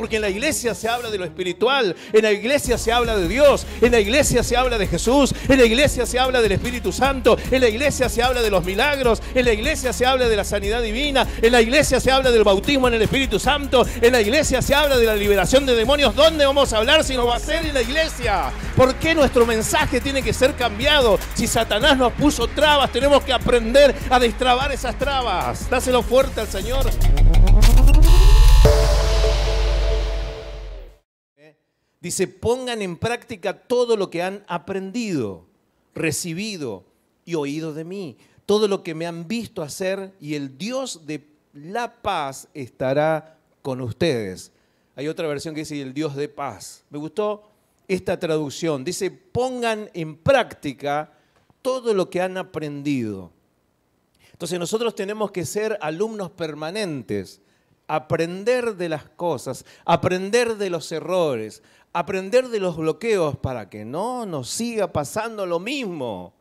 porque en la iglesia se habla de lo espiritual, en la iglesia se habla de Dios, en la iglesia se habla de Jesús, en la iglesia se habla del Espíritu Santo, en la iglesia se habla de los milagros, en la iglesia se habla de la sanidad divina, en la iglesia se habla del bautismo en el Espíritu Santo, en la iglesia se habla de la liberación de demonios. ¿Dónde vamos a hablar si no va a ser en la iglesia? ¿Por qué nuestro mensaje tiene que ser cambiado? Si Satanás nos puso trabas, tenemos que aprender a destrabar esas trabas. Dáselo fuerte al Señor. Dice, pongan en práctica todo lo que han aprendido, recibido y oído de mí, todo lo que me han visto hacer y el Dios de la paz estará con ustedes. Hay otra versión que dice el Dios de paz. Me gustó esta traducción. Dice, pongan en práctica todo lo que han aprendido. Entonces nosotros tenemos que ser alumnos permanentes aprender de las cosas, aprender de los errores, aprender de los bloqueos para que no nos siga pasando lo mismo.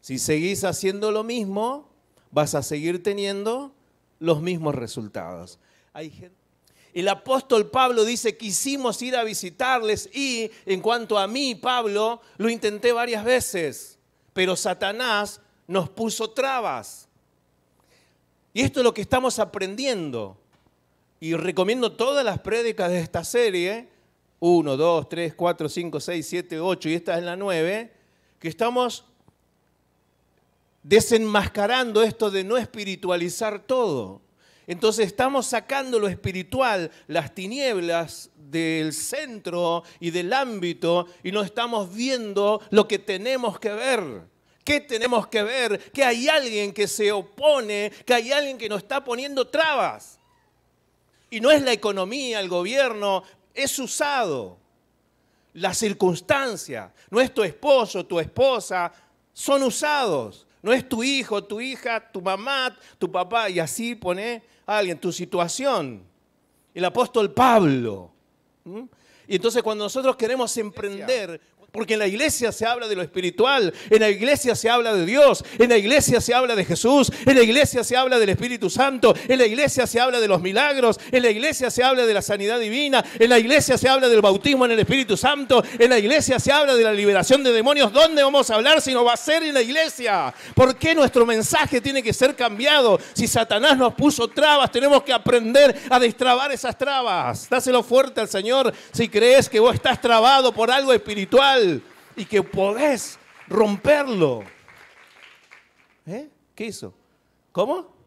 Si seguís haciendo lo mismo, vas a seguir teniendo los mismos resultados. el apóstol Pablo dice, quisimos ir a visitarles y en cuanto a mí, Pablo, lo intenté varias veces, pero Satanás nos puso trabas. Y esto es lo que estamos aprendiendo y recomiendo todas las prédicas de esta serie, 1, 2, 3, 4, 5, 6, 7, 8 y esta es la 9, que estamos desenmascarando esto de no espiritualizar todo. Entonces estamos sacando lo espiritual, las tinieblas del centro y del ámbito y no estamos viendo lo que tenemos que ver. ¿Qué tenemos que ver? Que hay alguien que se opone, que hay alguien que nos está poniendo trabas. Y no es la economía, el gobierno, es usado. La circunstancia, no es tu esposo, tu esposa, son usados. No es tu hijo, tu hija, tu mamá, tu papá, y así pone alguien, tu situación. El apóstol Pablo. Y entonces cuando nosotros queremos emprender, porque en la iglesia se habla de lo espiritual, en la iglesia se habla de Dios, en la iglesia se habla de Jesús, en la iglesia se habla del Espíritu Santo, en la iglesia se habla de los milagros, en la iglesia se habla de la sanidad divina, en la iglesia se habla del bautismo en el Espíritu Santo, en la iglesia se habla de la liberación de demonios. ¿Dónde vamos a hablar si no va a ser en la iglesia? ¿Por qué nuestro mensaje tiene que ser cambiado? Si Satanás nos puso trabas, tenemos que aprender a destrabar esas trabas. Dáselo fuerte al Señor si crees que vos estás trabado por algo espiritual y que podés romperlo. ¿Eh? ¿Qué hizo? ¿Cómo?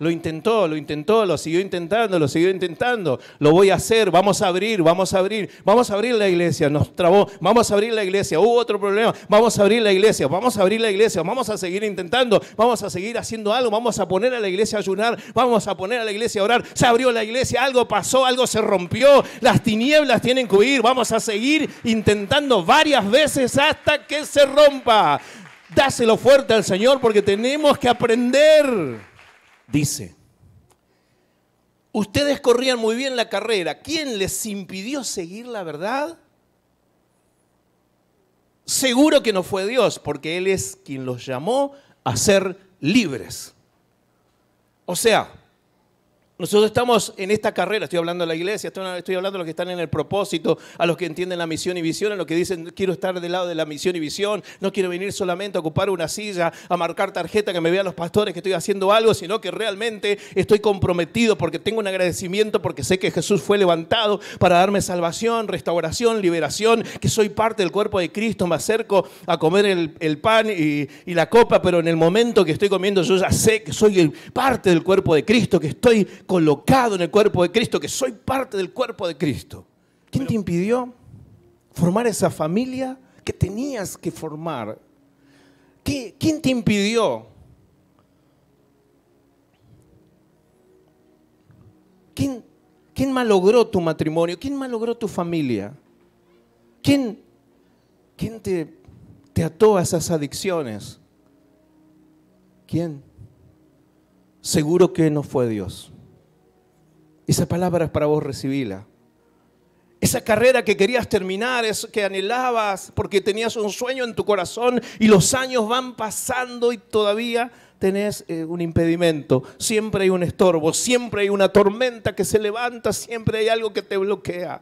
Lo intentó, lo intentó, lo siguió intentando, lo siguió intentando. Lo voy a hacer, vamos a abrir, vamos a abrir, vamos a abrir la iglesia. Nos trabó, vamos a abrir la iglesia. Hubo otro problema, vamos a abrir la iglesia, vamos a abrir la iglesia, vamos a seguir intentando, vamos a seguir haciendo algo, vamos a poner a la iglesia a ayunar, vamos a poner a la iglesia a orar. Se abrió la iglesia, algo pasó, algo se rompió, las tinieblas tienen que huir. Vamos a seguir intentando varias veces hasta que se rompa. Dáselo fuerte al Señor porque tenemos que aprender dice, ustedes corrían muy bien la carrera, ¿quién les impidió seguir la verdad? Seguro que no fue Dios, porque Él es quien los llamó a ser libres. O sea, nosotros estamos en esta carrera, estoy hablando de la iglesia, estoy hablando de los que están en el propósito, a los que entienden la misión y visión, a los que dicen quiero estar del lado de la misión y visión, no quiero venir solamente a ocupar una silla, a marcar tarjeta que me vean los pastores que estoy haciendo algo, sino que realmente estoy comprometido porque tengo un agradecimiento, porque sé que Jesús fue levantado para darme salvación, restauración, liberación, que soy parte del cuerpo de Cristo, me acerco a comer el, pan y, la copa, pero en el momento que estoy comiendo yo ya sé que soy parte del cuerpo de Cristo, que estoy colocado en el cuerpo de Cristo, que soy parte del cuerpo de Cristo. ¿Quién te impidió formar esa familia que tenías que formar? ¿Quién te impidió? ¿Quién, ¿Quién malogró tu matrimonio? ¿Quién malogró tu familia? ¿Quién, quién te, te ató a esas adicciones? ¿Quién? Seguro que no fue Dios. Esa palabra es para vos recibirla. Esa carrera que querías terminar, es que anhelabas porque tenías un sueño en tu corazón y los años van pasando y todavía tenés eh, un impedimento, siempre hay un estorbo, siempre hay una tormenta que se levanta, siempre hay algo que te bloquea.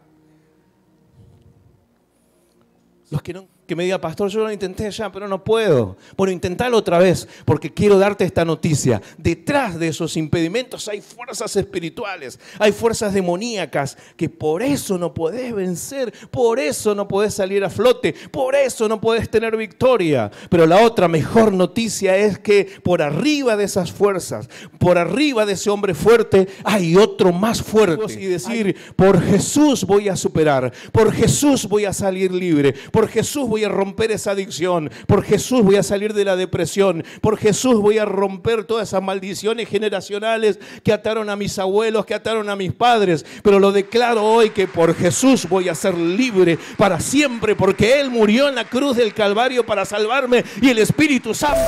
Los que me diga, pastor, yo lo intenté ya, pero no puedo. Bueno, intentalo otra vez, porque quiero darte esta noticia. Detrás de esos impedimentos hay fuerzas espirituales, hay fuerzas demoníacas, que por eso no podés vencer, por eso no podés salir a flote, por eso no podés tener victoria. Pero la otra mejor noticia es que por arriba de esas fuerzas, por arriba de ese hombre fuerte, hay otro más fuerte. Y decir, por Jesús voy a superar, por Jesús voy a salir libre, por por Jesús voy a romper esa adicción. Por Jesús voy a salir de la depresión. Por Jesús voy a romper todas esas maldiciones generacionales que ataron a mis abuelos, que ataron a mis padres. Pero lo declaro hoy que por Jesús voy a ser libre para siempre, porque Él murió en la cruz del Calvario para salvarme y el Espíritu Santo.